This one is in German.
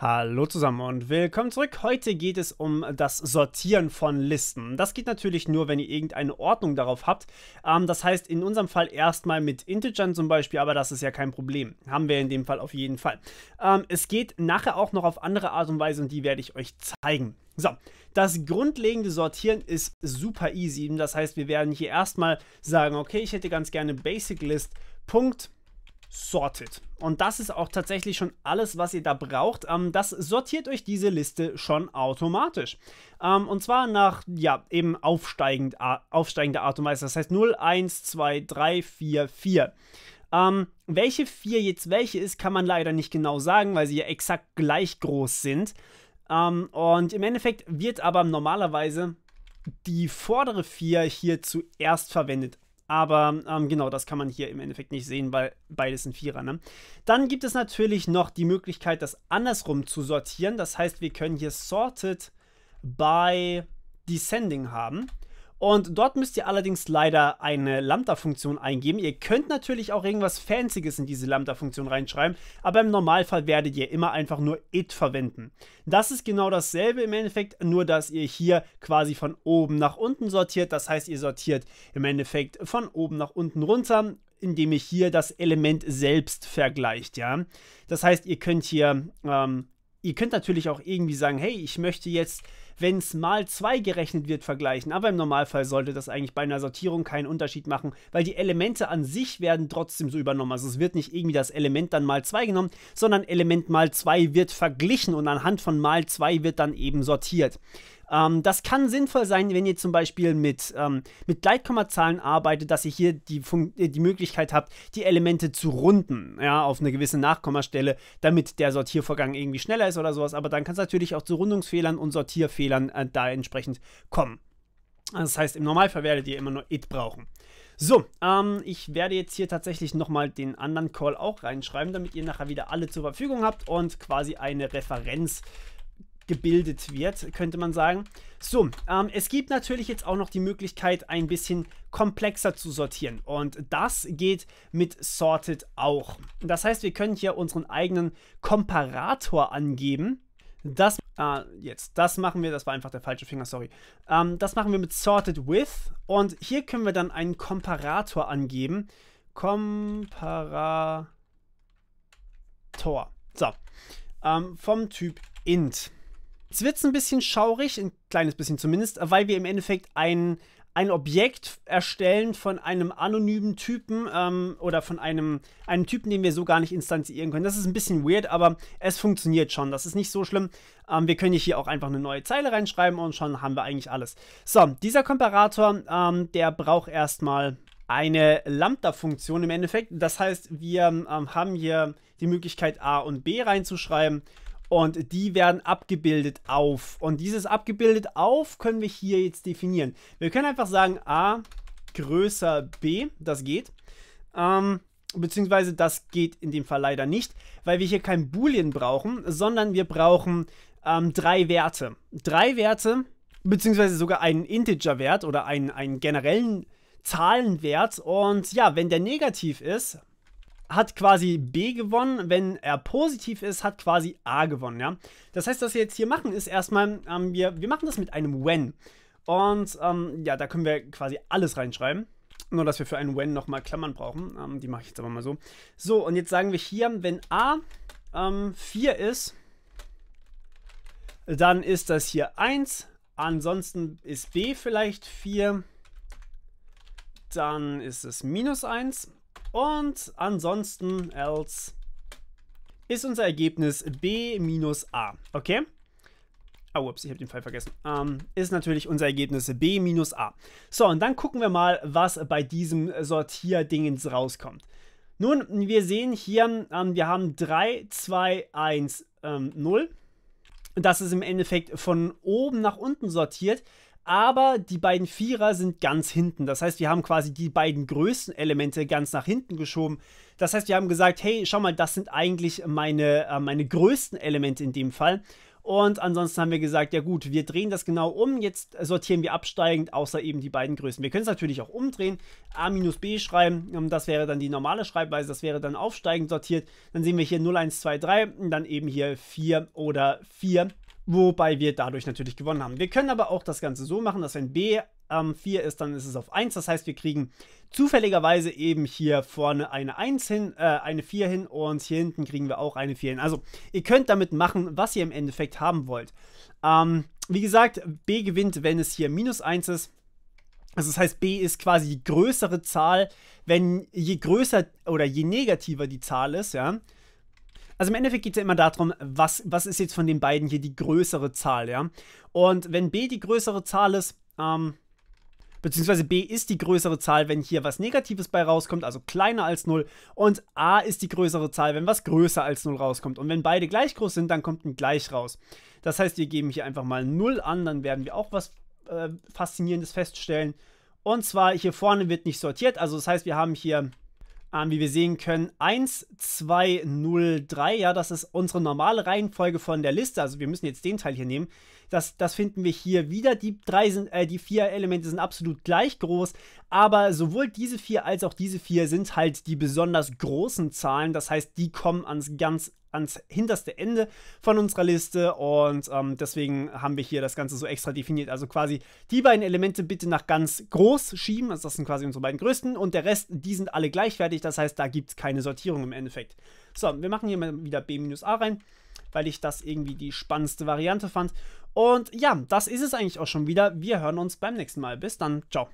Hallo zusammen und willkommen zurück. Heute geht es um das Sortieren von Listen. Das geht natürlich nur, wenn ihr irgendeine Ordnung darauf habt. Ähm, das heißt, in unserem Fall erstmal mit Integern zum Beispiel, aber das ist ja kein Problem. Haben wir in dem Fall auf jeden Fall. Ähm, es geht nachher auch noch auf andere Art und Weise und die werde ich euch zeigen. So, das grundlegende Sortieren ist super easy. Das heißt, wir werden hier erstmal sagen, okay, ich hätte ganz gerne Basic List. Punkt sorted. Und das ist auch tatsächlich schon alles, was ihr da braucht. Ähm, das sortiert euch diese Liste schon automatisch. Ähm, und zwar nach, ja, eben aufsteigend, aufsteigender Art und Weise. Das heißt 0, 1, 2, 3, 4, 4. Ähm, welche 4 jetzt welche ist, kann man leider nicht genau sagen, weil sie ja exakt gleich groß sind. Ähm, und im Endeffekt wird aber normalerweise die vordere 4 hier zuerst verwendet aber ähm, genau, das kann man hier im Endeffekt nicht sehen, weil beides ein Vierer. Ne? Dann gibt es natürlich noch die Möglichkeit, das andersrum zu sortieren. Das heißt, wir können hier Sorted by Descending haben. Und dort müsst ihr allerdings leider eine Lambda-Funktion eingeben. Ihr könnt natürlich auch irgendwas Fancyes in diese Lambda-Funktion reinschreiben, aber im Normalfall werdet ihr immer einfach nur it verwenden. Das ist genau dasselbe im Endeffekt, nur dass ihr hier quasi von oben nach unten sortiert. Das heißt, ihr sortiert im Endeffekt von oben nach unten runter indem ihr hier das Element selbst vergleicht, ja. Das heißt, ihr könnt hier, ähm, ihr könnt natürlich auch irgendwie sagen, hey, ich möchte jetzt wenn es mal 2 gerechnet wird, vergleichen. Aber im Normalfall sollte das eigentlich bei einer Sortierung keinen Unterschied machen, weil die Elemente an sich werden trotzdem so übernommen. Also es wird nicht irgendwie das Element dann mal 2 genommen, sondern Element mal 2 wird verglichen und anhand von mal 2 wird dann eben sortiert. Ähm, das kann sinnvoll sein, wenn ihr zum Beispiel mit, ähm, mit Gleitkommazahlen arbeitet, dass ihr hier die, Fun äh, die Möglichkeit habt, die Elemente zu runden, ja, auf eine gewisse Nachkommastelle, damit der Sortiervorgang irgendwie schneller ist oder sowas. Aber dann kann es natürlich auch zu Rundungsfehlern und Sortierfehlern äh, da entsprechend kommen. Das heißt, im Normalfall werdet ihr immer nur it brauchen. So, ähm, ich werde jetzt hier tatsächlich nochmal den anderen Call auch reinschreiben, damit ihr nachher wieder alle zur Verfügung habt und quasi eine Referenz gebildet wird, könnte man sagen. So, ähm, es gibt natürlich jetzt auch noch die Möglichkeit, ein bisschen komplexer zu sortieren. Und das geht mit Sorted auch. Das heißt, wir können hier unseren eigenen Komparator angeben. Das, äh, jetzt, das machen wir, das war einfach der falsche Finger, sorry. Ähm, das machen wir mit Sorted With. Und hier können wir dann einen Komparator angeben. Komparator. So, ähm, vom Typ int. Jetzt wird es ein bisschen schaurig, ein kleines bisschen zumindest, weil wir im Endeffekt ein, ein Objekt erstellen von einem anonymen Typen ähm, oder von einem, einem Typen, den wir so gar nicht instanzieren können. Das ist ein bisschen weird, aber es funktioniert schon. Das ist nicht so schlimm. Ähm, wir können hier auch einfach eine neue Zeile reinschreiben und schon haben wir eigentlich alles. So, dieser Komparator, ähm, der braucht erstmal eine Lambda-Funktion im Endeffekt. Das heißt, wir ähm, haben hier die Möglichkeit A und B reinzuschreiben und die werden abgebildet auf. Und dieses abgebildet auf können wir hier jetzt definieren. Wir können einfach sagen a größer b, das geht. Ähm, beziehungsweise das geht in dem Fall leider nicht, weil wir hier kein Boolean brauchen, sondern wir brauchen ähm, drei Werte. Drei Werte, beziehungsweise sogar einen Integer-Wert oder einen, einen generellen Zahlenwert. Und ja, wenn der negativ ist, hat quasi B gewonnen, wenn er positiv ist, hat quasi A gewonnen, ja. Das heißt, was wir jetzt hier machen, ist erstmal, ähm, wir, wir machen das mit einem When. Und ähm, ja, da können wir quasi alles reinschreiben. Nur, dass wir für ein When nochmal Klammern brauchen. Ähm, die mache ich jetzt aber mal so. So, und jetzt sagen wir hier, wenn A ähm, 4 ist, dann ist das hier 1. Ansonsten ist B vielleicht 4. Dann ist es minus 1. Und ansonsten else ist unser Ergebnis b minus a. Okay? Ah, ups, ich habe den Fall vergessen. Ähm, ist natürlich unser Ergebnis b minus a. So, und dann gucken wir mal, was bei diesem Sortierdingens rauskommt. Nun, wir sehen hier, ähm, wir haben 3, 2, 1, ähm, 0. Das ist im Endeffekt von oben nach unten sortiert aber die beiden Vierer sind ganz hinten. Das heißt, wir haben quasi die beiden größten Elemente ganz nach hinten geschoben. Das heißt, wir haben gesagt, hey, schau mal, das sind eigentlich meine, äh, meine größten Elemente in dem Fall. Und ansonsten haben wir gesagt, ja gut, wir drehen das genau um. Jetzt sortieren wir absteigend, außer eben die beiden Größen. Wir können es natürlich auch umdrehen, a minus b schreiben. Ähm, das wäre dann die normale Schreibweise, das wäre dann aufsteigend sortiert. Dann sehen wir hier 0, 1, 2, 3, dann eben hier 4 oder 4 Wobei wir dadurch natürlich gewonnen haben. Wir können aber auch das Ganze so machen, dass wenn B ähm, 4 ist, dann ist es auf 1. Das heißt, wir kriegen zufälligerweise eben hier vorne eine 1 hin, äh, eine 4 hin und hier hinten kriegen wir auch eine 4 hin. Also ihr könnt damit machen, was ihr im Endeffekt haben wollt. Ähm, wie gesagt, B gewinnt, wenn es hier minus 1 ist. Also das heißt, B ist quasi die größere Zahl, wenn je größer oder je negativer die Zahl ist, ja, also im Endeffekt geht es ja immer darum, was, was ist jetzt von den beiden hier die größere Zahl, ja? Und wenn b die größere Zahl ist, ähm, beziehungsweise b ist die größere Zahl, wenn hier was Negatives bei rauskommt, also kleiner als 0, und a ist die größere Zahl, wenn was größer als 0 rauskommt. Und wenn beide gleich groß sind, dann kommt ein gleich raus. Das heißt, wir geben hier einfach mal 0 an, dann werden wir auch was äh, Faszinierendes feststellen. Und zwar hier vorne wird nicht sortiert, also das heißt, wir haben hier ähm, wie wir sehen können, 1, 2, 0, 3. Ja, das ist unsere normale Reihenfolge von der Liste. Also wir müssen jetzt den Teil hier nehmen. Das, das finden wir hier wieder. Die, drei sind, äh, die vier Elemente sind absolut gleich groß, aber sowohl diese vier als auch diese vier sind halt die besonders großen Zahlen. Das heißt, die kommen ans ganz ans hinterste Ende von unserer Liste und ähm, deswegen haben wir hier das Ganze so extra definiert. Also quasi die beiden Elemente bitte nach ganz groß schieben, also das sind quasi unsere beiden größten und der Rest, die sind alle gleichwertig, das heißt, da gibt es keine Sortierung im Endeffekt. So, wir machen hier mal wieder B-A rein, weil ich das irgendwie die spannendste Variante fand. Und ja, das ist es eigentlich auch schon wieder. Wir hören uns beim nächsten Mal. Bis dann, ciao.